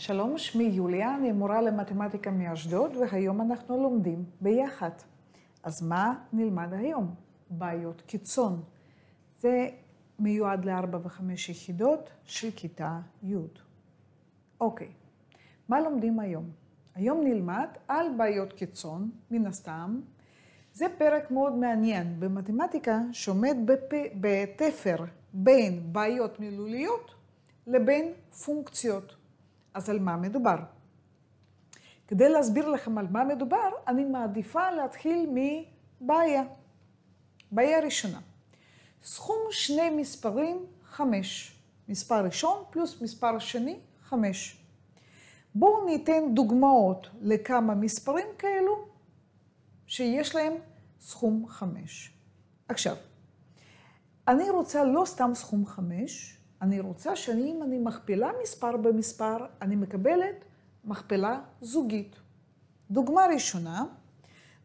שלום, שמי יוליה, אני מורה למתמטיקה מאשדוד, והיום אנחנו לומדים ביחד. אז מה נלמד היום? בעיות קיצון. זה מיועד לארבע וחמש יחידות של כיתה י'. אוקיי, מה לומדים היום? היום נלמד על בעיות קיצון, מן הסתם. זה פרק מאוד מעניין במתמטיקה שעומד בפ... בתפר בין בעיות מילוליות לבין פונקציות. אז על מה מדובר? כדי להסביר לכם על מה מדובר, אני מעדיפה להתחיל מבעיה. בעיה ראשונה, סכום שני מספרים, חמש. מספר ראשון פלוס מספר שני, חמש. בואו ניתן דוגמאות לכמה מספרים כאלו שיש להם סכום חמש. עכשיו, אני רוצה לא סתם סכום חמש, אני רוצה שאם אני מכפילה מספר במספר, אני מקבלת מכפלה זוגית. דוגמה ראשונה,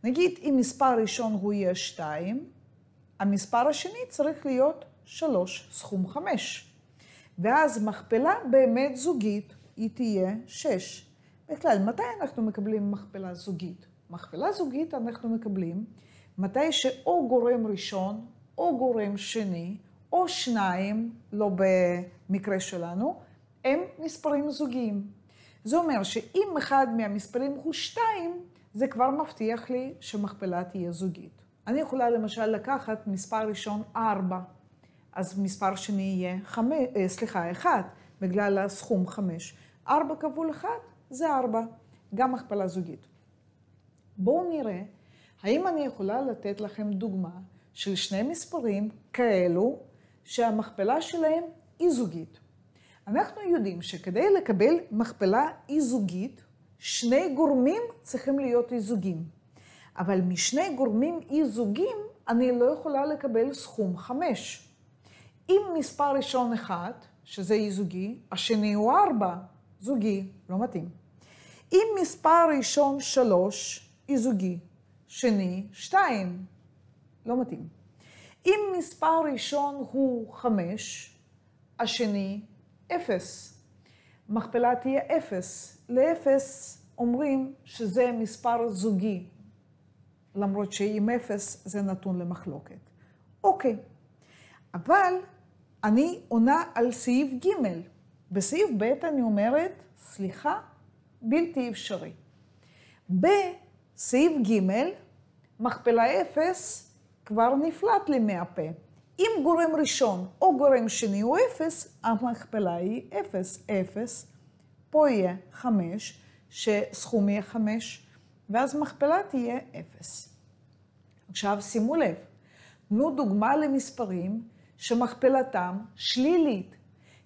נגיד אם מספר ראשון הוא יהיה 2, המספר השני צריך להיות 3, סכום 5. ואז מכפלה באמת זוגית היא תהיה 6. בכלל, מתי אנחנו מקבלים מכפלה זוגית? מכפלה זוגית אנחנו מקבלים מתי שאו גורם ראשון או גורם שני או שניים, לא במקרה שלנו, הם מספרים זוגיים. זה אומר שאם אחד מהמספרים הוא שתיים, זה כבר מבטיח לי שמכפלה תהיה זוגית. אני יכולה למשל לקחת מספר ראשון ארבע, אז מספר שני יהיה 5, אה, סליחה, אחד, בגלל הסכום חמש. ארבע כבול אחד זה ארבע, גם הכפלה זוגית. בואו נראה האם אני יכולה לתת לכם דוגמה של שני מספרים כאלו שהמכפלה שלהם היא זוגית. אנחנו יודעים שכדי לקבל מכפלה אי זוגית, שני גורמים צריכים להיות אי זוגים. אבל משני גורמים אי זוגים, אני לא יכולה לקבל סכום חמש. אם מספר ראשון אחד, שזה אי זוגי, השני הוא ארבע, זוגי, לא מתאים. אם מספר ראשון שלוש, אי זוגי, שני, שתיים, לא מתאים. אם מספר ראשון הוא 5, השני 0. מכפלה תהיה 0. ל-0 אומרים שזה מספר זוגי, למרות שעם 0 זה נתון למחלוקת. אוקיי, אבל אני עונה על סעיף ג'. בסעיף ב' אני אומרת, סליחה, בלתי אפשרי. בסעיף ג', מכפלה 0, כבר נפלט לי מהפה. אם גורם ראשון או גורם שני הוא אפס, המכפלה היא אפס. אפס, פה יהיה חמש, שסכום יהיה חמש, ואז מכפלה תהיה אפס. עכשיו שימו לב, תנו דוגמה למספרים שמכפלתם שלילית.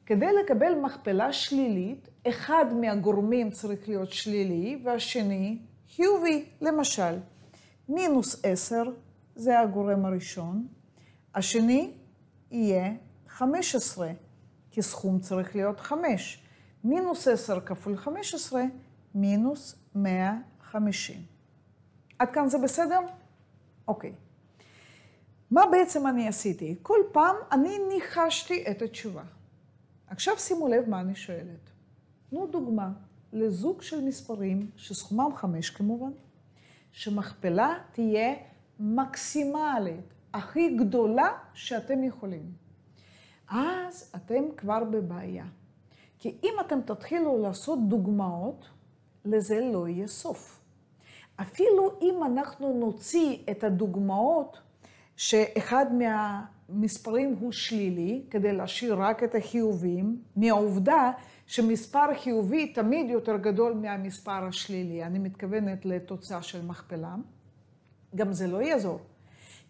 כדי לקבל מכפלה שלילית, אחד מהגורמים צריך להיות שלילי והשני חיובי. למשל, מינוס עשר זה הגורם הראשון. השני יהיה 15, כי סכום צריך להיות 5. מינוס 10 כפול 15, מינוס 150. עד כאן זה בסדר? אוקיי. מה בעצם אני עשיתי? כל פעם אני ניחשתי את התשובה. עכשיו שימו לב מה אני שואלת. תנו דוגמה לזוג של מספרים, שסכומם 5 כמובן, שמכפלה תהיה מקסימלית, הכי גדולה שאתם יכולים. אז אתם כבר בבעיה. כי אם אתם תתחילו לעשות דוגמאות, לזה לא יהיה סוף. אפילו אם אנחנו נוציא את הדוגמאות שאחד מהמספרים הוא שלילי, כדי להשאיר רק את החיובים, מהעובדה שמספר חיובי תמיד יותר גדול מהמספר השלילי, אני מתכוונת לתוצאה של מכפלה. גם זה לא יעזור.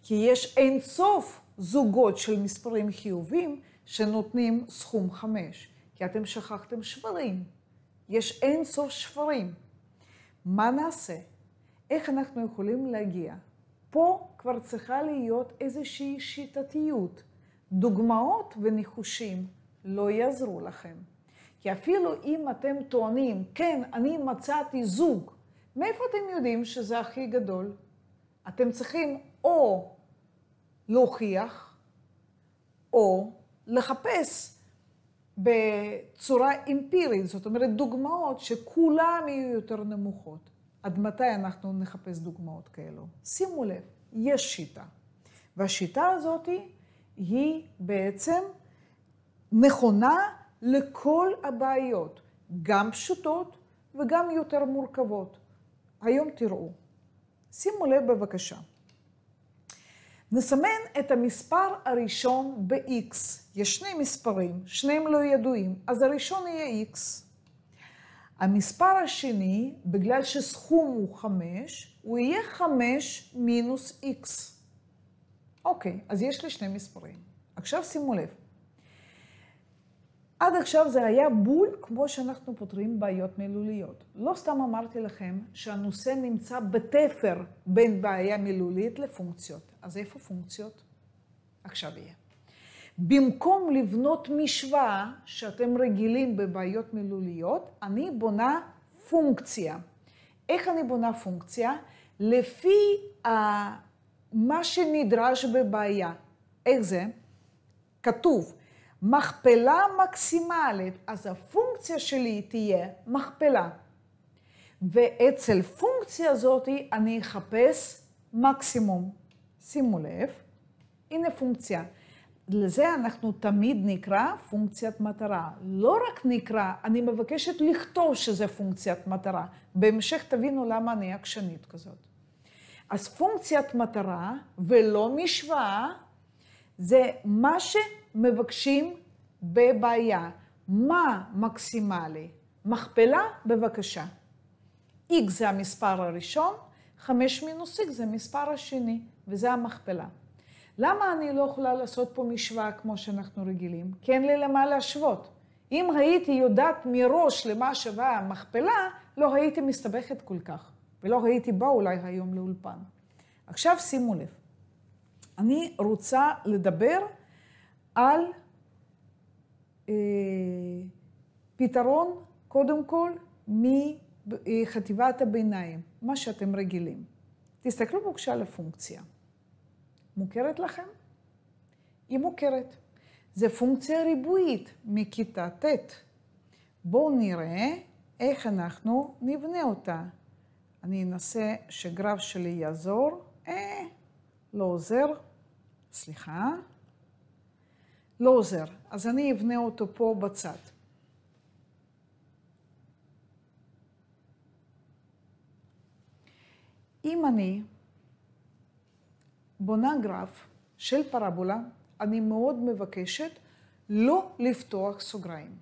כי יש אין סוף זוגות של מספרים חיובים שנותנים סכום חמש, כי אתם שכחתם שברים. יש אין סוף שברים. מה נעשה? איך אנחנו יכולים להגיע? פה כבר צריכה להיות איזושהי שיטתיות. דוגמאות וניחושים לא יעזרו לכם. כי אפילו אם אתם טוענים, כן, אני מצאתי זוג, מאיפה אתם יודעים שזה הכי גדול? אתם צריכים או להוכיח, או לחפש בצורה אמפירית, זאת אומרת דוגמאות שכולם יהיו יותר נמוכות. עד מתי אנחנו נחפש דוגמאות כאלו? שימו לב, יש שיטה. והשיטה הזאת היא בעצם נכונה לכל הבעיות, גם פשוטות וגם יותר מורכבות. היום תראו. שימו לב בבקשה. נסמן את המספר הראשון ב-x. יש שני מספרים, שניהם לא ידועים, אז הראשון יהיה x. המספר השני, בגלל שסכום הוא 5, הוא יהיה 5 מינוס x. אוקיי, אז יש לי שני מספרים. עכשיו שימו לב, עד עכשיו זה היה בול כמו שאנחנו פותרים בעיות מילוליות. לא סתם אמרתי לכם שהנושא נמצא בתפר בין בעיה מילולית לפונקציות. אז איפה פונקציות? עכשיו יהיה. במקום לבנות משוואה שאתם רגילים בבעיות מילוליות, אני בונה פונקציה. איך אני בונה פונקציה? לפי ה... מה שנדרש בבעיה. איך זה? כתוב, מכפלה מקסימלית, אז הפונקציה שלי תהיה מכפלה. ואצל פונקציה הזאת אני אחפש מקסימום. שימו לב, הנה פונקציה. לזה אנחנו תמיד נקרא פונקציית מטרה. לא רק נקרא, אני מבקשת לכתוב שזה פונקציית מטרה. בהמשך תבינו למה אני עקשנית כזאת. אז פונקציית מטרה ולא משוואה, זה מה ש... מבקשים בבעיה. מה מקסימלי? מכפלה, בבקשה. x זה המספר הראשון, 5 מינוס x זה המספר השני, וזה המכפלה. למה אני לא יכולה לעשות פה משוואה כמו שאנחנו רגילים? כי אין לי למה להשוות. אם הייתי יודעת מראש למה שווה המכפלה, לא הייתי מסתבכת כל כך, ולא הייתי באה אולי היום לאולפן. עכשיו שימו לב, אני רוצה לדבר על אה, פתרון, קודם כל, מחטיבת הביניים, מה שאתם רגילים. תסתכלו בבקשה על הפונקציה. מוכרת לכם? היא מוכרת. זו פונקציה ריבועית מכיתה ט'. בואו נראה איך אנחנו נבנה אותה. אני אנסה שגרף שלי יעזור. אה, לא עוזר. סליחה. לא עוזר. אז אני אבנה אותו פה בצד. אם אני בונה גרף של פרבולה, אני מאוד מבקשת לא לפתוח סוגריים.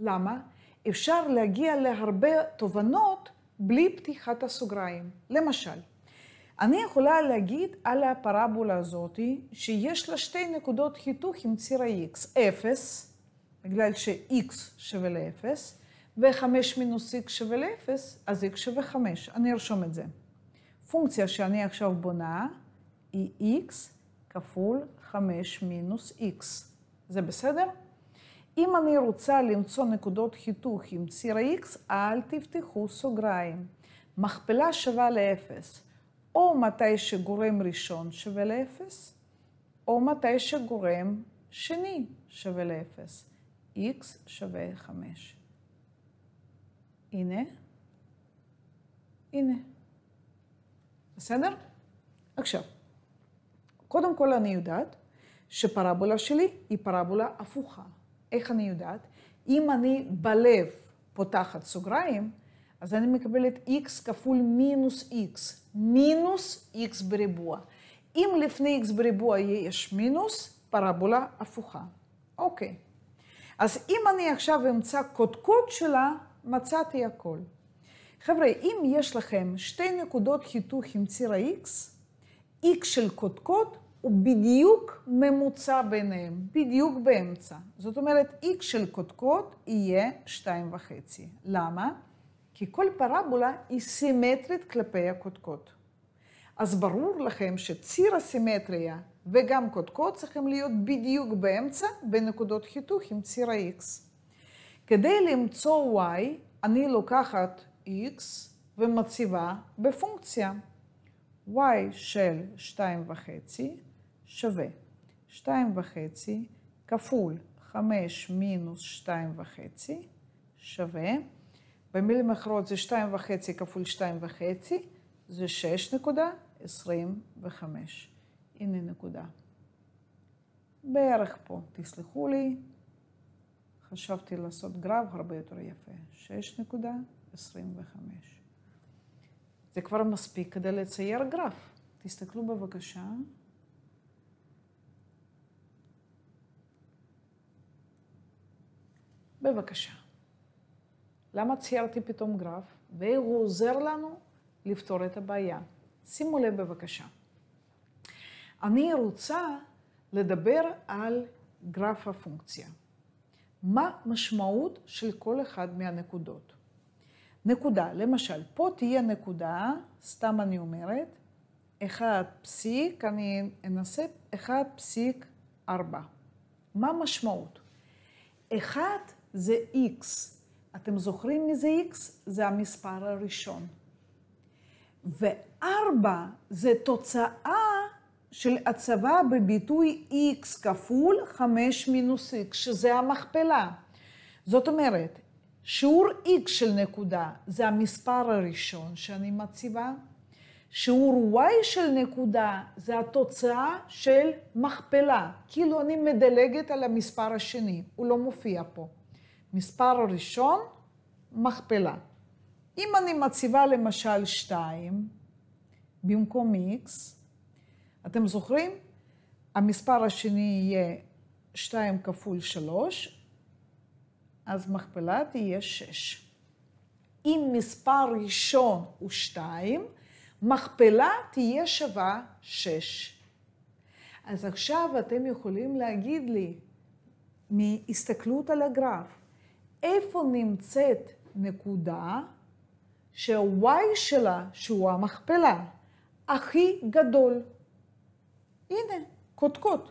למה? אפשר להגיע להרבה תובנות בלי פתיחת הסוגריים. למשל, אני יכולה להגיד על הפרבולה הזאת שיש לה שתי נקודות חיתוך עם ציר ה-x, 0, בגלל ש-x שווה ל-0, ו-5 מינוס x שווה ל-0, אז x שווה 5. אני ארשום את זה. פונקציה שאני עכשיו בונה היא x כפול 5 מינוס x. זה בסדר? אם אני רוצה למצוא נקודות חיתוך עם ציר ה-x, אל תפתחו סוגריים. מכפלה שווה ל-0. או מתי שגורם ראשון שווה לאפס, או מתי שגורם שני שווה לאפס. x שווה 5. הנה, הנה. בסדר? עכשיו, קודם כל אני יודעת שפרבולה שלי היא פרבולה הפוכה. איך אני יודעת? אם אני בלב פותחת סוגריים, אז אני מקבלת x כפול מינוס x, מינוס x בריבוע. אם לפני x בריבוע יש מינוס, פרבולה הפוכה. אוקיי. אז אם אני עכשיו אמצא קודקוד שלה, מצאתי הכל. חבר'ה, אם יש לכם שתי נקודות חיתוך עם ציר ה-x, x של קודקוד הוא בדיוק ממוצע ביניהם, בדיוק באמצע. זאת אומרת, x של קודקוד יהיה 2.5. למה? כי כל פרבולה היא סימטרית כלפי הקודקוד. אז ברור לכם שציר הסימטריה וגם קודקוד צריכים להיות בדיוק באמצע בנקודות חיתוך עם ציר ה-x. כדי למצוא y, אני לוקחת x ומציבה בפונקציה y של 2.5 שווה 2.5 כפול 5 מינוס 2.5 שווה במילים אחרות זה 2.5 כפול 2.5, זה 6.25. הנה נקודה. בערך פה, תסלחו לי, חשבתי לעשות גרף הרבה יותר יפה, 6.25. זה כבר מספיק כדי לצייר גרף. תסתכלו בבקשה. בבקשה. למה ציירתי פתאום גרף? והוא עוזר לנו לפתור את הבעיה. שימו לב בבקשה. אני רוצה לדבר על גרף הפונקציה. מה משמעות של כל אחד מהנקודות? נקודה, למשל, פה תהיה נקודה, סתם אני אומרת, 1 פסיק, אני אנסה 1 פסיק 4. מה המשמעות? 1 זה x, אתם זוכרים מי זה X? זה המספר הראשון. וארבע זה תוצאה של הצבה בביטוי x כפול חמש מינוס x, שזה המכפלה. זאת אומרת, שיעור x של נקודה זה המספר הראשון שאני מציבה, שיעור y של נקודה זה התוצאה של מכפלה, כאילו אני מדלגת על המספר השני, הוא לא מופיע פה. מספר ראשון, מכפלה. אם אני מציבה למשל 2 במקום x, אתם זוכרים? המספר השני יהיה 2 כפול 3, אז מכפלה תהיה 6. אם מספר ראשון הוא 2, מכפלה תהיה שווה 6. אז עכשיו אתם יכולים להגיד לי, מהסתכלות על הגרף, איפה נמצאת נקודה שה-y שלה, שהוא המכפלה, הכי גדול. הנה, קודקוד.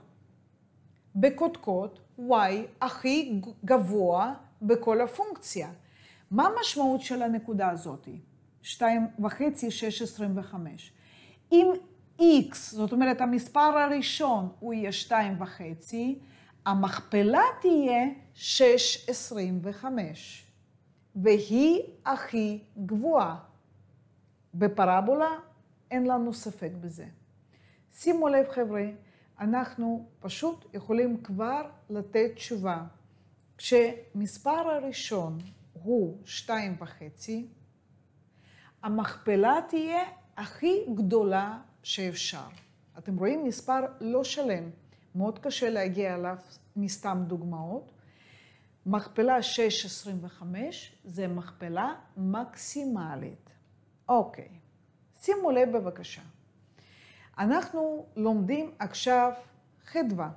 בקודקוד, y הכי גבוה בכל הפונקציה. מה המשמעות של הנקודה הזאת? 2.5625. אם x, זאת אומרת המספר הראשון הוא יהיה 2.5, המכפלה תהיה 6.25, והיא הכי גבוהה. בפרבולה אין לנו ספק בזה. שימו לב, חבר'ה, אנחנו פשוט יכולים כבר לתת תשובה. כשמספר הראשון הוא 2.5, המכפלה תהיה הכי גדולה שאפשר. אתם רואים מספר לא שלם. 2.5. מאוד קשה להגיע אליו מסתם דוגמאות. מכפלה 6.25 זה מכפלה מקסימלית. אוקיי, שימו לב בבקשה. אנחנו לומדים עכשיו חדווה.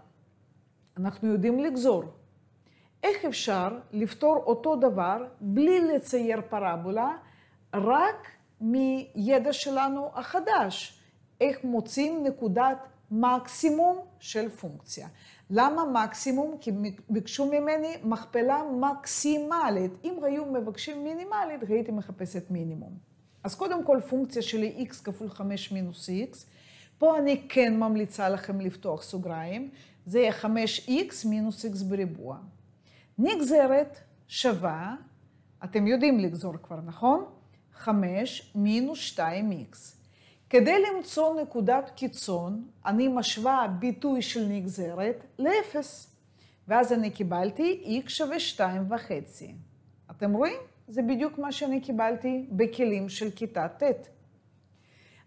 אנחנו יודעים לגזור. איך אפשר לפתור אותו דבר בלי לצייר פרבולה, רק מידע שלנו החדש? איך מוצאים נקודת מקסימום של פונקציה. למה מקסימום? כי ביקשו ממני מכפלה מקסימלית. אם היו מבקשים מינימלית, הייתי מחפשת מינימום. אז קודם כל פונקציה שלי x כפול 5 מינוס x. פה אני כן ממליצה לכם לפתוח סוגריים. זה יהיה 5x מינוס x בריבוע. נגזרת שווה, אתם יודעים לגזור כבר, נכון? 5 מינוס 2x. כדי למצוא נקודת קיצון, אני משווה ביטוי של נגזרת לאפס. ואז אני קיבלתי x שווה 2.5. אתם רואים? זה בדיוק מה שאני קיבלתי בכלים של כיתה ט'.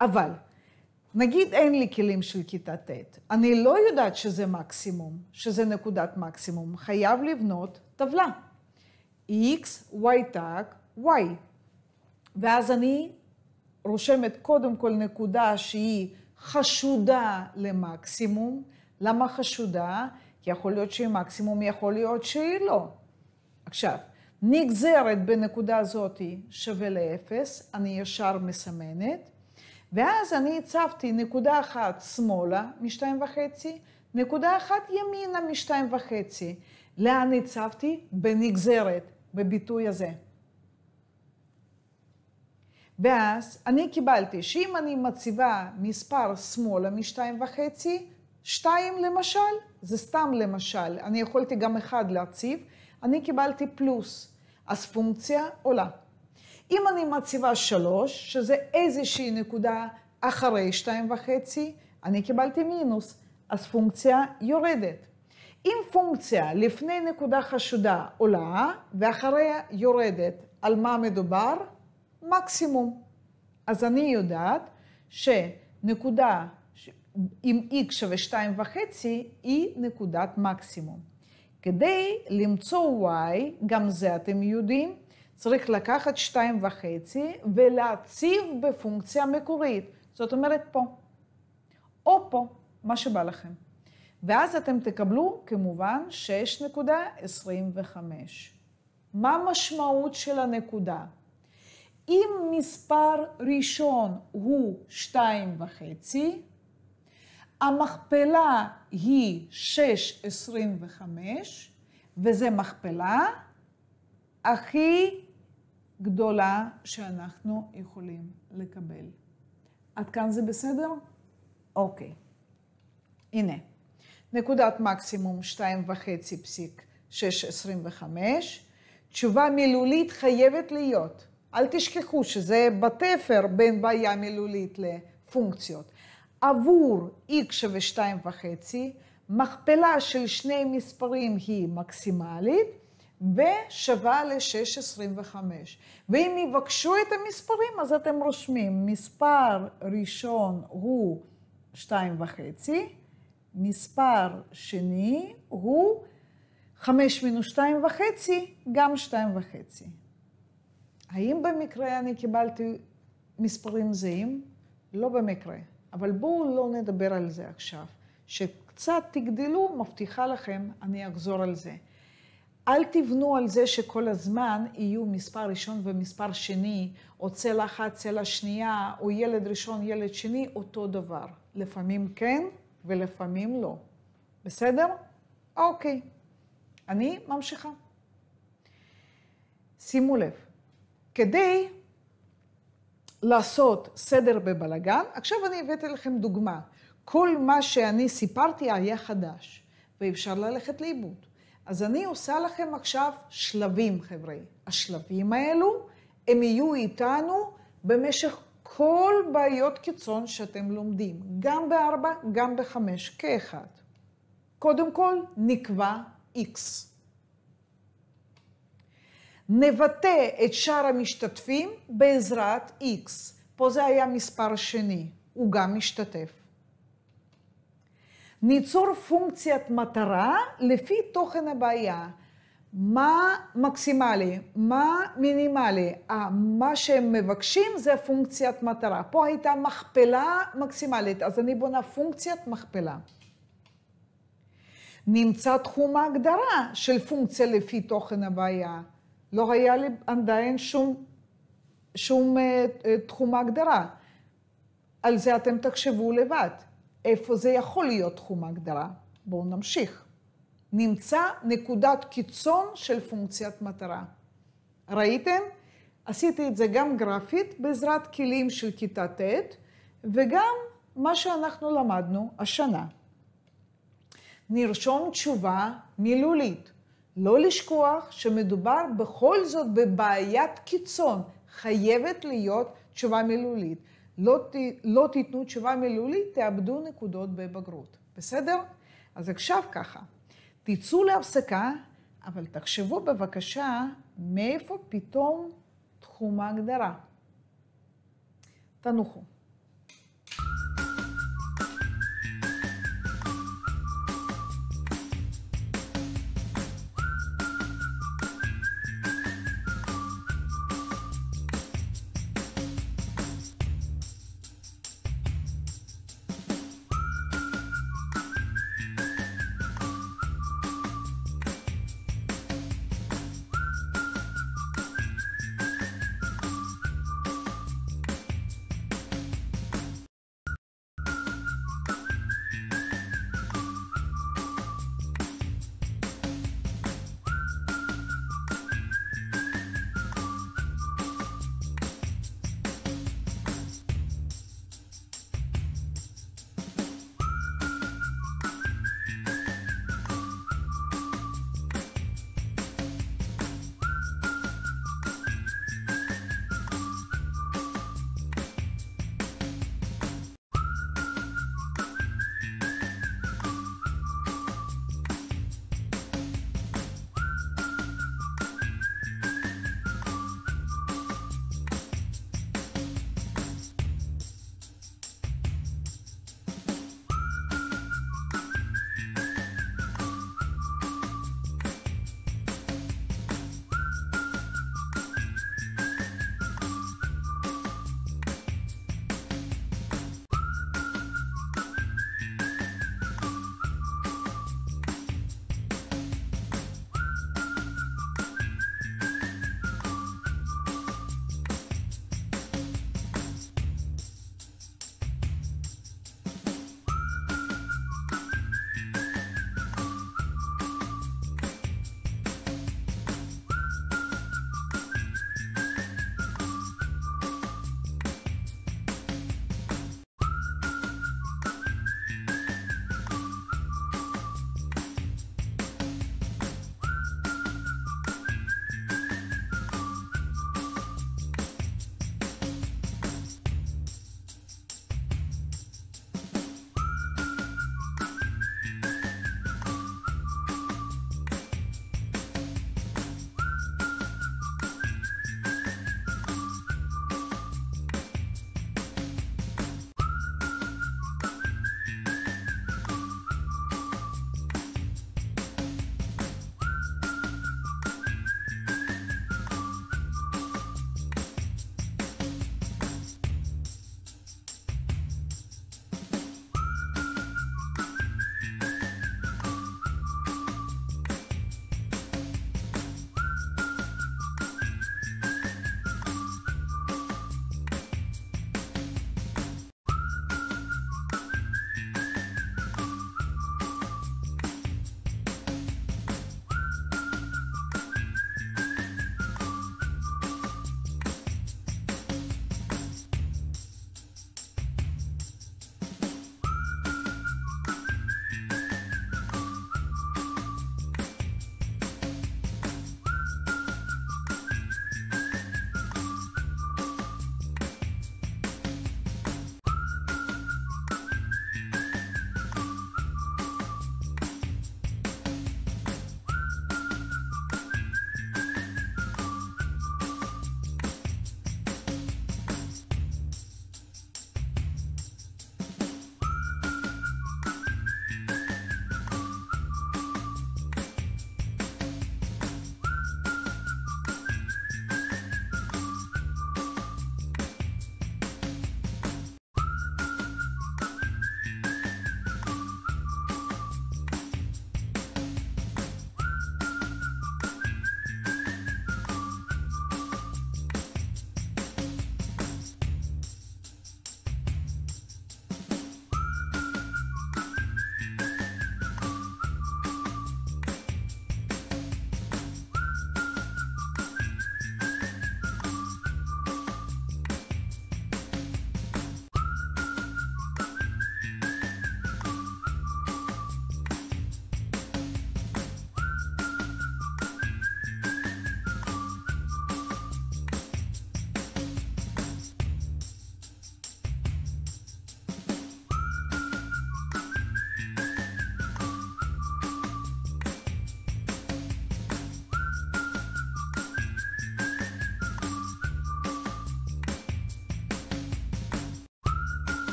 אבל, נגיד אין לי כלים של כיתה ט', אני לא יודעת שזה מקסימום, שזה נקודת מקסימום, חייב לבנות טבלה. x, y tag, y. ואז אני רושמת קודם כל נקודה שהיא חשודה למקסימום. למה חשודה? כי יכול להיות שהיא מקסימום, יכול להיות שהיא לא. עכשיו, נגזרת בנקודה הזאת שווה לאפס, אני ישר מסמנת, ואז אני הצבתי נקודה אחת שמאלה משתיים וחצי, נקודה אחת ימינה משתיים וחצי. לאן הצבתי? בנגזרת, בביטוי הזה. ואז אני קיבלתי שאם אני מציבה מספר שמאלה משתיים וחצי, שתיים למשל, זה סתם למשל, אני יכולתי גם אחד להציב, אני קיבלתי פלוס, אז פונקציה עולה. אם אני מציבה שלוש, שזה איזושהי נקודה אחרי שתיים וחצי, אני קיבלתי מינוס, אז פונקציה יורדת. אם פונקציה לפני נקודה חשודה עולה ואחריה יורדת, על מה מדובר? מקסימום. אז אני יודעת שנקודה עם x שווה 2.5 היא נקודת מקסימום. כדי למצוא y, גם זה אתם יודעים, צריך לקחת 2.5 ולהציב בפונקציה המקורית. זאת אומרת פה, או פה, מה שבא לכם. ואז אתם תקבלו כמובן 6.25. מה המשמעות של הנקודה? אם מספר ראשון הוא שתיים וחצי, המכפלה היא 6.25, וזו מכפלה הכי גדולה שאנחנו יכולים לקבל. עד כאן זה בסדר? אוקיי. הנה, נקודת מקסימום 2.5 פסיק 6.25. תשובה מילולית חייבת להיות. אל תשכחו שזה בתפר בין בעיה מילולית לפונקציות. עבור x שווה 2.5, מכפלה של שני מספרים היא מקסימלית, ושווה ל-6.25. ואם יבקשו את המספרים, אז אתם רושמים, מספר ראשון הוא 2.5, מספר שני הוא 5 מינוס 2.5, גם 2.5. האם במקרה אני קיבלתי מספרים זהים? לא במקרה. אבל בואו לא נדבר על זה עכשיו. שקצת תגדלו, מבטיחה לכם, אני אחזור על זה. אל תבנו על זה שכל הזמן יהיו מספר ראשון ומספר שני, או צלע אחת, צלע שנייה, או ילד ראשון, ילד שני, אותו דבר. לפעמים כן ולפעמים לא. בסדר? אוקיי. אני ממשיכה. שימו לב, כדי לעשות סדר בבלגן, עכשיו אני הבאתי לכם דוגמה. כל מה שאני סיפרתי היה חדש, ואפשר ללכת לאיבוד. אז אני עושה לכם עכשיו שלבים, חבר'ה. השלבים האלו, הם יהיו איתנו במשך כל בעיות קיצון שאתם לומדים, גם בארבע, גם בחמש, כאחד. קודם כל, נקבע איקס. נבטא את שאר המשתתפים בעזרת X. פה זה היה מספר שני, הוא גם משתתף. ניצור פונקציית מטרה לפי תוכן הבעיה. מה מקסימלי, מה מינימלי. מה שהם מבקשים זה פונקציית מטרה. פה הייתה מכפלה מקסימלית, אז אני בונה פונקציית מכפלה. נמצא תחום ההגדרה של פונקציה לפי תוכן הבעיה. לא היה לי עדיין שום, שום אה, אה תחום הגדרה. על זה אתם תחשבו לבד. איפה זה יכול להיות תחום הגדרה? בואו נמשיך. נמצא נקודת קיצון של פונקציית מטרה. ראיתם? עשיתי את זה גם גרפית בעזרת כלים של כיתה ט' וגם מה שאנחנו למדנו השנה. נרשום תשובה מילולית. לא לשכוח שמדובר בכל זאת בבעיית קיצון. חייבת להיות תשובה מילולית. לא, ת, לא תיתנו תשובה מילולית, תאבדו נקודות בבגרות. בסדר? אז עכשיו ככה, תצאו להפסקה, אבל תחשבו בבקשה מאיפה פתאום תחום ההגדרה. תנוחו.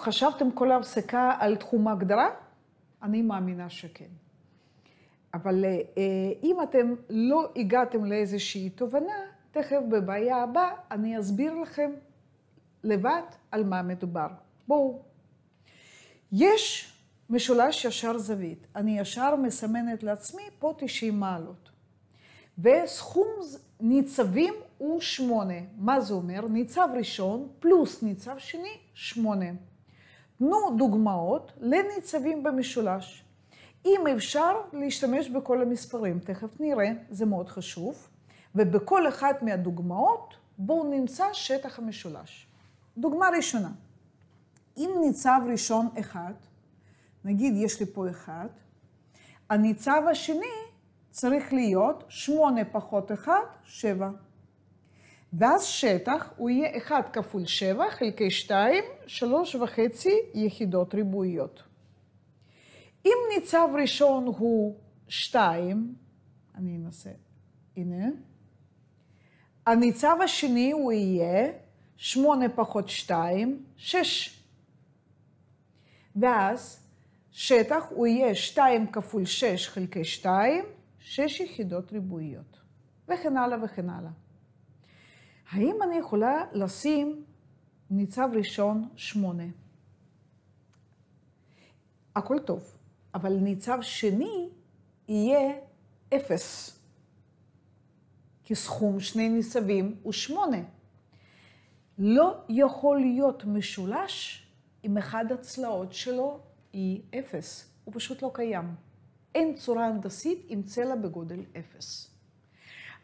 חשבתם כל ההפסקה על תחום ההגדרה? אני מאמינה שכן. אבל אה, אה, אם אתם לא הגעתם לאיזושהי תובנה, תכף בבעיה הבאה אני אסביר לכם לבד על מה מדובר. בואו. יש משולש ישר זווית. אני ישר מסמנת לעצמי פה 90 מעלות. וסכום ניצבים הוא 8. מה זה אומר? ניצב ראשון פלוס ניצב שני, 8. תנו דוגמאות לניצבים במשולש. אם אפשר להשתמש בכל המספרים, תכף נראה, זה מאוד חשוב, ובכל אחת מהדוגמאות בואו נמצא שטח המשולש. דוגמה ראשונה, אם ניצב ראשון אחד, נגיד יש לי פה אחד, הניצב השני צריך להיות 8 פחות 1, 7. ואז שטח הוא יהיה 1 כפול 7 חלקי 2, 3.5 יחידות ריבועיות. אם ניצב ראשון הוא 2, אני אנסה, הנה, הניצב השני הוא יהיה 8 פחות 2, 6. ואז שטח הוא יהיה 2 כפול 6 חלקי 2, 6 יחידות ריבועיות. וכן הלאה וכן הלאה. האם אני יכולה לשים ניצב ראשון שמונה? הכל טוב, אבל ניצב שני יהיה אפס, כי סכום שני ניצבים הוא שמונה. לא יכול להיות משולש אם אחד הצלעות שלו היא אפס, הוא פשוט לא קיים. אין צורה הנדסית עם צלע בגודל אפס.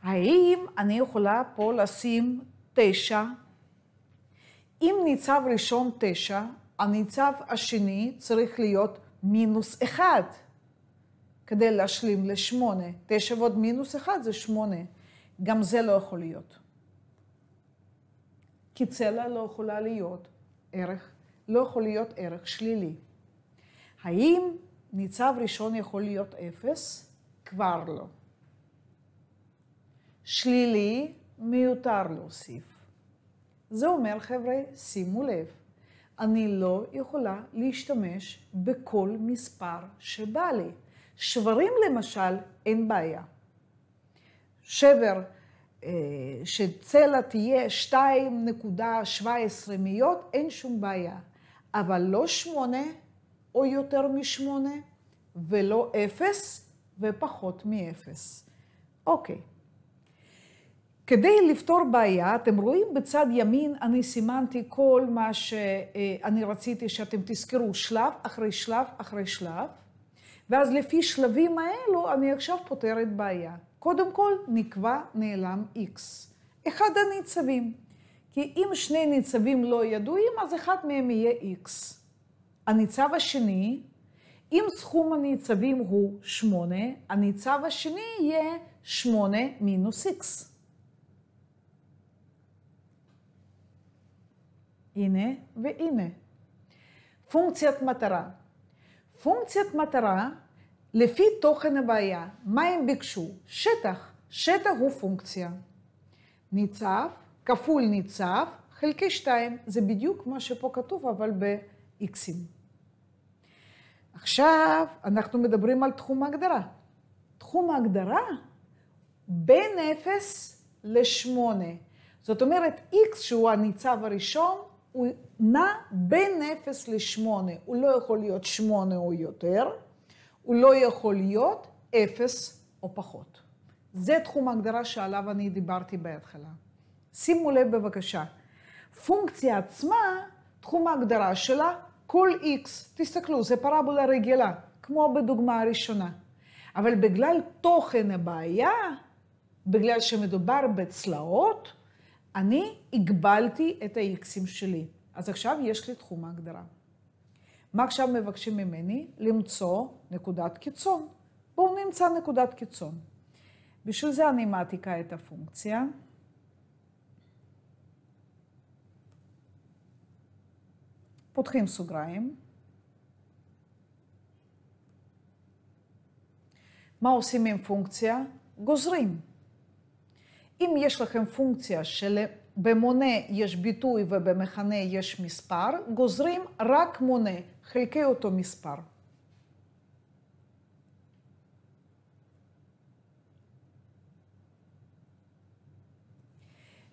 האם אני יכולה פה לשים תשע? אם ניצב ראשון תשע, הניצב השני צריך להיות מינוס אחד כדי להשלים לשמונה. תשע ועוד מינוס אחד זה שמונה. גם זה לא יכול להיות. כי צלע לא יכולה להיות ערך, לא יכול להיות ערך שלילי. האם ניצב ראשון יכול להיות אפס? כבר לא. שלילי, מיותר להוסיף. זה אומר, חבר'ה, שימו לב, אני לא יכולה להשתמש בכל מספר שבא לי. שברים למשל, אין בעיה. שבר אה, שצלע תהיה 2.17 מיות, אין שום בעיה. אבל לא 8 או יותר מ-8, ולא 0 ופחות מ-0. אוקיי. כדי לפתור בעיה, אתם רואים בצד ימין, אני סימנתי כל מה שאני רציתי שאתם תזכרו, שלב אחרי שלב אחרי שלב, ואז לפי שלבים האלו אני עכשיו פותרת בעיה. קודם כל, נקבע נעלם X. אחד הניצבים. כי אם שני ניצבים לא ידועים, אז אחד מהם יהיה X. הניצב השני, אם סכום הניצבים הוא 8, הניצב השני יהיה 8 מינוס X. הנה והנה. פונקציית מטרה. פונקציית מטרה לפי תוכן הבעיה, מה הם ביקשו? שטח. שטח הוא פונקציה. ניצב כפול ניצב חלקי 2, זה בדיוק מה שפה כתוב, אבל ב-Xים. עכשיו אנחנו מדברים על תחום ההגדרה. תחום ההגדרה בין 0 ל-8. זאת אומרת, x שהוא הניצב הראשון, הוא נע בין 0 ל-8. הוא לא יכול להיות 8 או יותר, הוא לא יכול להיות 0 או פחות. זה תחום ההגדרה שעליו אני דיברתי בהתחלה. שימו לב בבקשה, פונקציה עצמה, תחום ההגדרה שלה, כל x, תסתכלו, זה פרבולה רגילה, כמו בדוגמה הראשונה. אבל בגלל תוכן הבעיה, בגלל שמדובר בצלעות, אני הגבלתי את ה-Xים שלי, אז עכשיו יש לי תחום ההגדרה. מה עכשיו מבקשים ממני? למצוא נקודת קיצון. בואו נמצא נקודת קיצון. בשביל זה אני מעתיקה את הפונקציה. פותחים סוגריים. מה עושים עם פונקציה? גוזרים. אם יש לכם פונקציה שלבמונה יש ביטוי ובמכנה יש מספר, גוזרים רק מונה חלקי אותו מספר.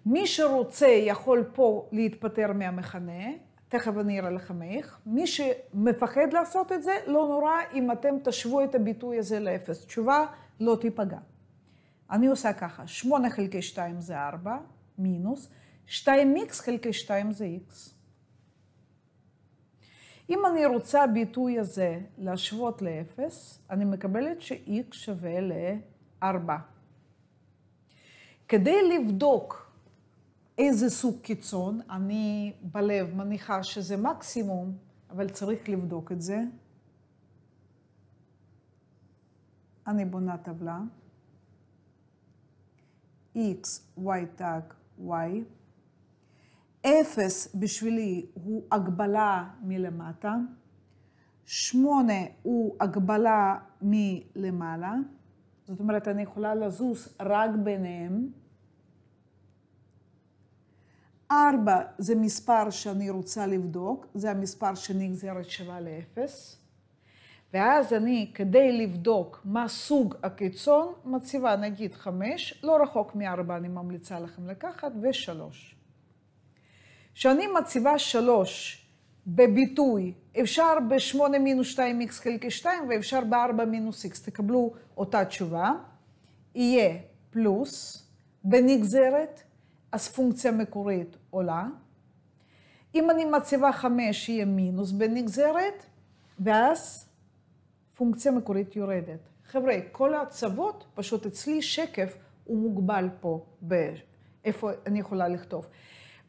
מי שרוצה יכול פה להתפטר מהמכנה, תכף אני אראה לכם איך. מי שמפחד לעשות את זה, לא נורא אם אתם תשוו את הביטוי הזה לאפס. תשובה לא תיפגע. אני עושה ככה, 8 חלקי 2 זה 4, מינוס, 2x חלקי 2 זה x. אם אני רוצה ביטוי הזה להשוות ל-0, אני מקבלת ש-x שווה ל-4. כדי לבדוק איזה סוג קיצון, אני בלב מניחה שזה מקסימום, אבל צריך לבדוק את זה. אני בונה טבלה. x, y tag, y. 0 בשבילי הוא הגבלה מלמטה. 8 הוא הגבלה מלמעלה. זאת אומרת, אני יכולה לזוז רק ביניהם. 4 זה מספר שאני רוצה לבדוק, זה המספר שנגזרת שווה ל-0. ואז אני, כדי לבדוק מה סוג הקיצון, מציבה נגיד חמש, לא רחוק מארבע אני ממליצה לכם לקחת, ושלוש. כשאני מציבה שלוש בביטוי, אפשר בשמונה מינוס שתיים איקס חלקי שתיים, ואפשר בארבע מינוס איקס, תקבלו אותה תשובה, יהיה פלוס בנגזרת, אז פונקציה מקורית עולה. אם אני מציבה חמש, יהיה מינוס בנגזרת, ואז פונקציה מקורית יורדת. חבר'ה, כל ההצבות, פשוט אצלי שקף הוא מוגבל פה, באיפה אני יכולה לכתוב.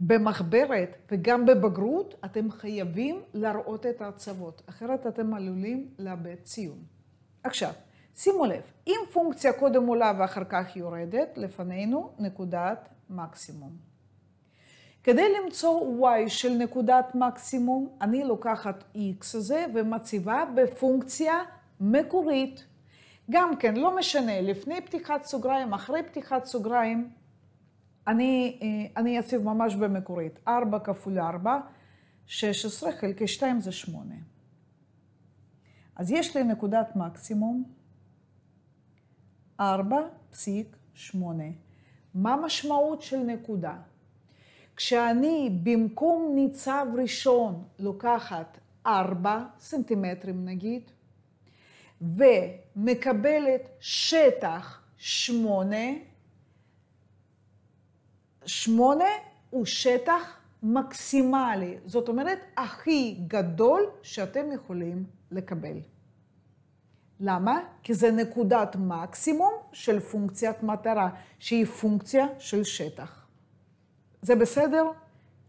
במחברת וגם בבגרות, אתם חייבים להראות את ההצבות, אחרת אתם עלולים לאבד ציון. עכשיו, שימו לב, אם פונקציה קודם עולה ואחר כך יורדת, לפנינו נקודת מקסימום. כדי למצוא y של נקודת מקסימום, אני לוקחת x הזה ומציבה בפונקציה מקורית. גם כן, לא משנה, לפני פתיחת סוגריים, אחרי פתיחת סוגריים, אני, אה, אני אציב ממש במקורית. 4 כפול 4, 16 חלקי 2 זה 8. אז יש לי נקודת מקסימום 4.8. מה המשמעות של נקודה? כשאני במקום ניצב ראשון לוקחת 4 סנטימטרים נגיד, ומקבלת שטח שמונה, שמונה הוא שטח מקסימלי, זאת אומרת, הכי גדול שאתם יכולים לקבל. למה? כי זה נקודת מקסימום של פונקציית מטרה, שהיא פונקציה של שטח. זה בסדר?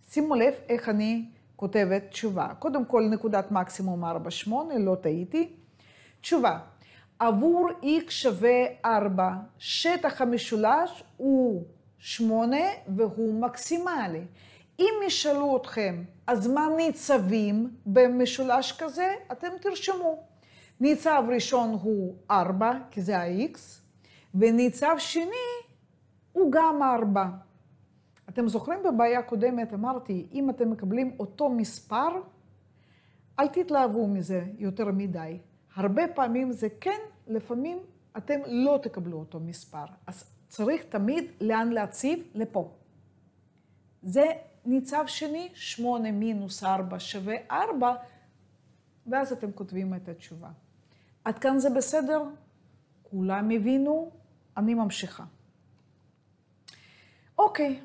שימו לב איך אני כותבת תשובה. קודם כל, נקודת מקסימום 4-8, לא טעיתי. תשובה, עבור x שווה 4, שטח המשולש הוא 8 והוא מקסימלי. אם ישאלו אתכם, אז מה ניצבים במשולש כזה? אתם תרשמו. ניצב ראשון הוא 4, כי זה ה-x, וניצב שני הוא גם 4. אתם זוכרים בבעיה הקודמת אמרתי, אם אתם מקבלים אותו מספר, אל תתלהבו מזה יותר מדי. הרבה פעמים זה כן, לפעמים אתם לא תקבלו אותו מספר. אז צריך תמיד לאן להציב, לפה. זה ניצב שני, 8 מינוס 4 שווה 4, ואז אתם כותבים את התשובה. עד כאן זה בסדר? כולם הבינו? אני ממשיכה. אוקיי,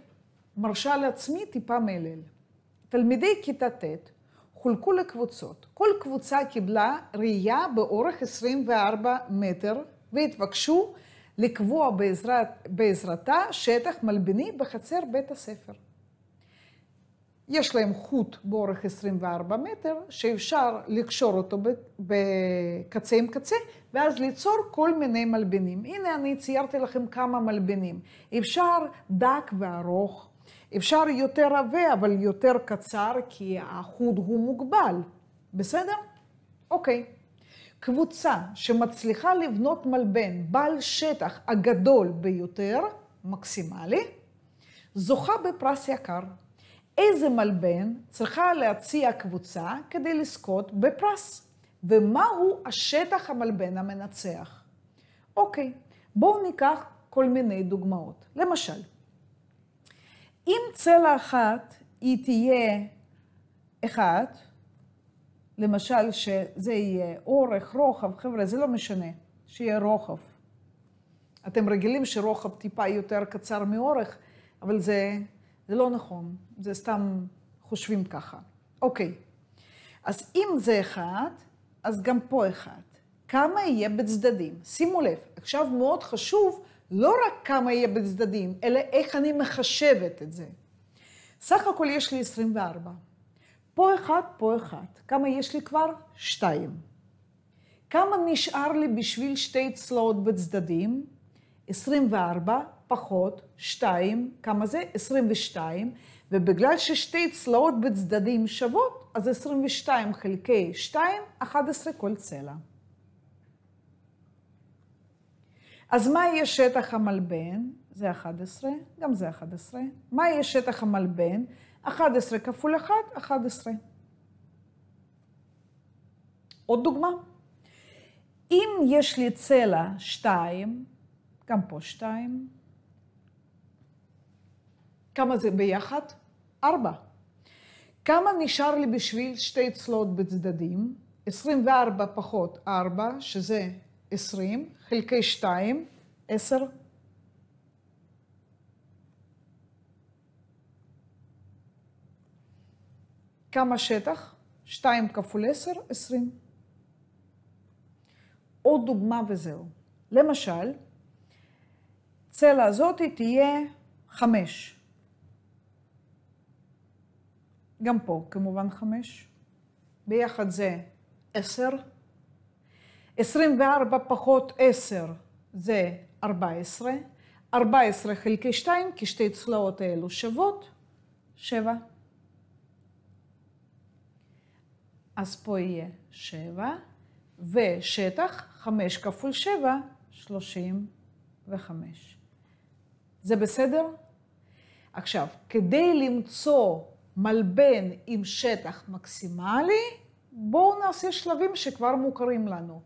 מרשה לעצמי טיפה מלל. תלמידי כיתה ט' חולקו לקבוצות. כל קבוצה קיבלה ראייה באורך 24 מטר והתבקשו לקבוע בעזרת, בעזרתה שטח מלביני בחצר בית הספר. יש להם חוט באורך 24 מטר, שאפשר לקשור אותו בקצה עם קצה, ואז ליצור כל מיני מלבנים. הנה, אני ציירתי לכם כמה מלבנים. אפשר דק וארוך, אפשר יותר עבה, אבל יותר קצר, כי החוד הוא מוגבל. בסדר? אוקיי. קבוצה שמצליחה לבנות מלבן בעל שטח הגדול ביותר, מקסימלי, זוכה בפרס יקר. איזה מלבן צריכה להציע קבוצה כדי לזכות בפרס? ומהו השטח המלבן המנצח? אוקיי, בואו ניקח כל מיני דוגמאות. למשל, אם צלע אחת היא תהיה אחת, למשל שזה יהיה אורך, רוחב, חבר'ה, זה לא משנה, שיהיה רוחב. אתם רגילים שרוחב טיפה יותר קצר מאורך, אבל זה, זה לא נכון, זה סתם חושבים ככה. אוקיי, אז אם זה אחד, אז גם פה אחד. כמה יהיה בצדדים? שימו לב, עכשיו מאוד חשוב לא רק כמה יהיה בצדדים, אלא איך אני מחשבת את זה. סך הכל יש לי 24. פה אחד, פה אחד. כמה יש לי כבר? שתיים. כמה נשאר לי בשביל שתי צלעות בצדדים? 24 פחות 2, כמה זה? 22, ובגלל ששתי צלעות בצדדים שוות, אז 22 חלקי 2, 11 כל צלע. אז מה יהיה שטח המלבן? זה 11, גם זה 11. מה יהיה שטח המלבן? 11 כפול 1, 11. עוד דוגמה. אם יש לי צלע 2, גם פה 2, כמה זה ביחד? 4. כמה נשאר לי בשביל שתי צלעות בצדדים? 24 פחות 4, שזה 20, חלקי 2, 10. כמה שטח? 2 כפול 10, 20. עוד דוגמה וזהו. למשל, צלע הזאת תהיה 5. גם פה כמובן 5. ביחד זה 10. 24 פחות 10 זה 14, 14 חלקי 2, כי שתי צלעות האלו שוות, 7. אז פה יהיה 7, ושטח 5 כפול 7, 35. זה בסדר? עכשיו, כדי למצוא מלבן עם שטח מקסימלי, בואו נעשה שלבים שכבר מוכרים לנו.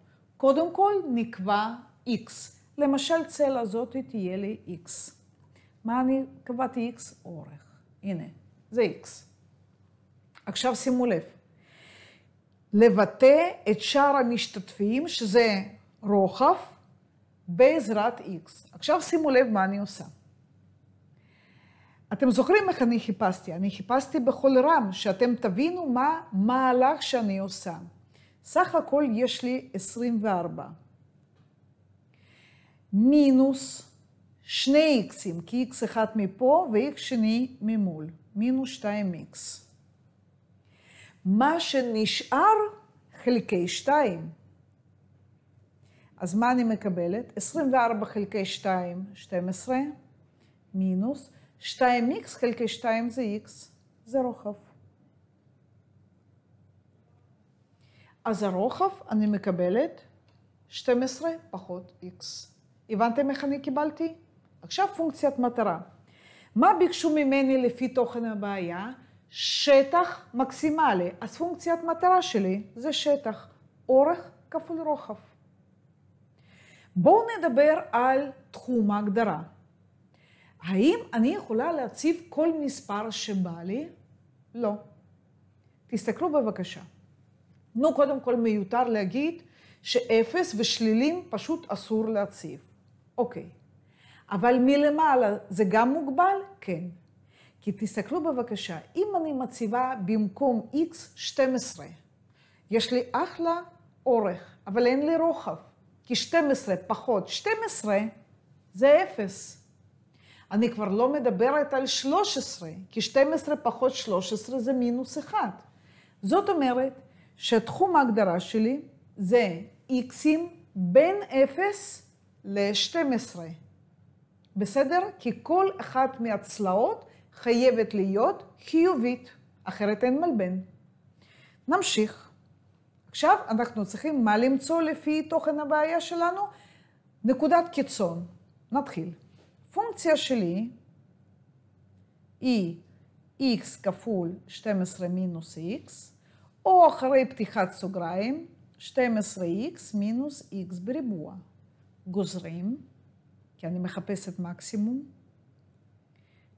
קודם כל נקבע x. למשל, צלע הזאת תהיה לי x. מה אני קבעתי x? אורך. הנה, זה x. עכשיו שימו לב. לבטא את שאר המשתתפים, שזה רוחב, בעזרת x. עכשיו שימו לב מה אני עושה. אתם זוכרים איך אני חיפשתי? אני חיפשתי בכל רם, שאתם תבינו מה המהלך שאני עושה. סך הכל יש לי 24. מינוס שני איקסים, כי איקס אחד מפה ואיקס שני ממול, מינוס 2 איקס. מה שנשאר חלקי 2. אז מה אני מקבלת? 24 חלקי 2, 12, מינוס 2x חלקי 2 זה x, זה רוחב. אז הרוחב אני מקבלת 12 פחות x. הבנתם איך אני קיבלתי? עכשיו פונקציית מטרה. מה ביקשו ממני לפי תוכן הבעיה? שטח מקסימלי. אז פונקציית מטרה שלי זה שטח, אורך כפול רוחב. בואו נדבר על תחום ההגדרה. האם אני יכולה להציב כל מספר שבא לי? לא. תסתכלו בבקשה. נו, קודם כל מיותר להגיד שאפס ושלילים פשוט אסור להציב. אוקיי. אבל מלמעלה זה גם מוגבל? כן. כי תסתכלו בבקשה, אם אני מציבה במקום x 12, יש לי אחלה אורך, אבל אין לי רוחב, כי 12 פחות 12 זה 0. אני כבר לא מדברת על 13, כי 12 פחות 13 זה מינוס 1. זאת אומרת שתחום ההגדרה שלי זה איקסים בין 0 ל-12. בסדר? כי כל אחת מהצלעות חייבת להיות חיובית, אחרת אין מלבן. נמשיך. עכשיו אנחנו צריכים מה למצוא לפי תוכן הבעיה שלנו? נקודת קיצון. נתחיל. פונקציה שלי היא x כפול 12 מינוס x, או אחרי פתיחת סוגריים, 12x מינוס x בריבוע. גוזרים, כי אני מחפשת מקסימום,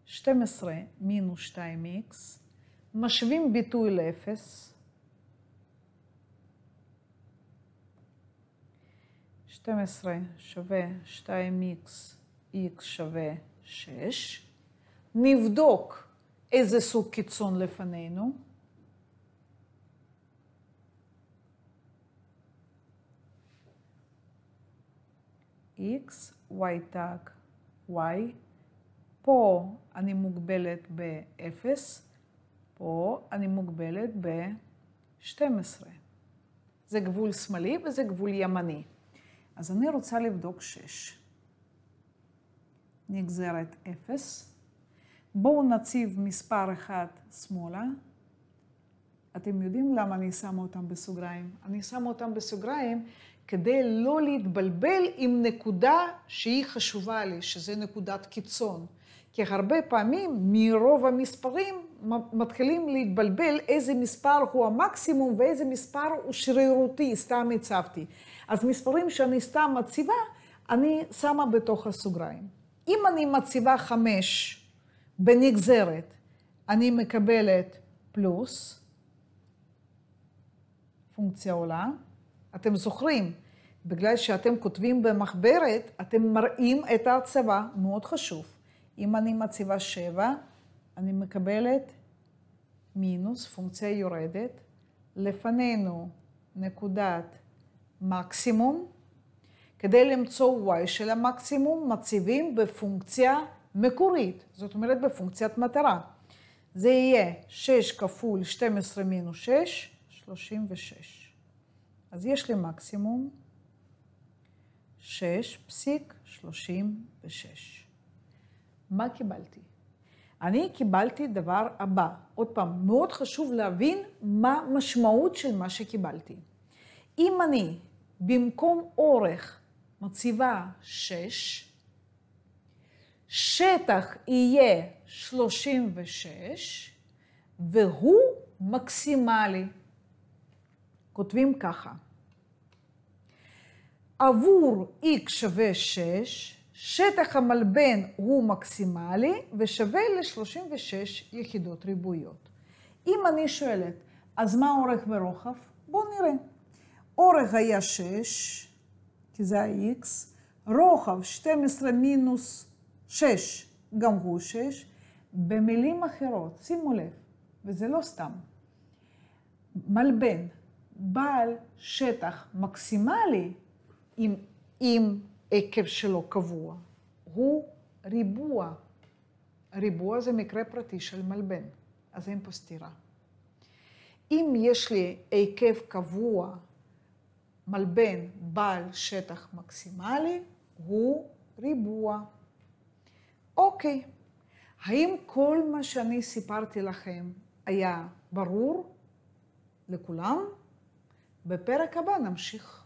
12 מינוס 2x, משווים ביטוי ל-0, ‫12 שווה 2x, x שווה 6. ‫נבדוק איזה סוג קיצון לפנינו. x, y טאק y, פה אני מוגבלת ב-0, פה אני מוגבלת ב-12. זה גבול שמאלי וזה גבול ימני. אז אני רוצה לבדוק 6. נגזרת 0. בואו נציב מספר 1 שמאלה. אתם יודעים למה אני שמה אותם בסוגריים? אני שמה אותם בסוגריים כדי לא להתבלבל עם נקודה שהיא חשובה לי, שזה נקודת קיצון. כי הרבה פעמים מרוב המספרים מתחילים להתבלבל איזה מספר הוא המקסימום ואיזה מספר הוא שרירותי, סתם הצבתי. אז מספרים שאני סתם מציבה, אני שמה בתוך הסוגריים. אם אני מציבה חמש בנגזרת, אני מקבלת פלוס, פונקציה עולה, אתם זוכרים, בגלל שאתם כותבים במחברת, אתם מראים את ההצבה, מאוד חשוב. אם אני מציבה 7, אני מקבלת מינוס, פונקציה יורדת, לפנינו נקודת מקסימום. כדי למצוא y של המקסימום, מציבים בפונקציה מקורית, זאת אומרת בפונקציית מטרה. זה יהיה 6 כפול 12 מינוס 6, 36. אז יש לי מקסימום 6.36. מה קיבלתי? אני קיבלתי דבר הבא. עוד פעם, מאוד חשוב להבין מה המשמעות של מה שקיבלתי. אם אני במקום אורך מציבה 6, שטח יהיה 36, והוא מקסימלי. כותבים ככה. עבור x שווה 6, שטח המלבן הוא מקסימלי ושווה ל-36 יחידות ריבועיות. אם אני שואלת, אז מה אורך ורוחב? בואו נראה. אורך היה 6, כי זה ה-x, רוחב 12 מינוס 6, גם הוא 6. במילים אחרות, שימו לב, וזה לא סתם, מלבן בעל שטח מקסימלי, עם עם עקב שלו קבוע, הוא ריבוע. ריבוע זה מקרה פרטי של מלבן, אז אין פה סתירה. אם יש לי היקף קבוע, מלבן בעל שטח מקסימלי, הוא ריבוע. אוקיי, האם כל מה שאני סיפרתי לכם היה ברור לכולם? בפרק הבא נמשיך.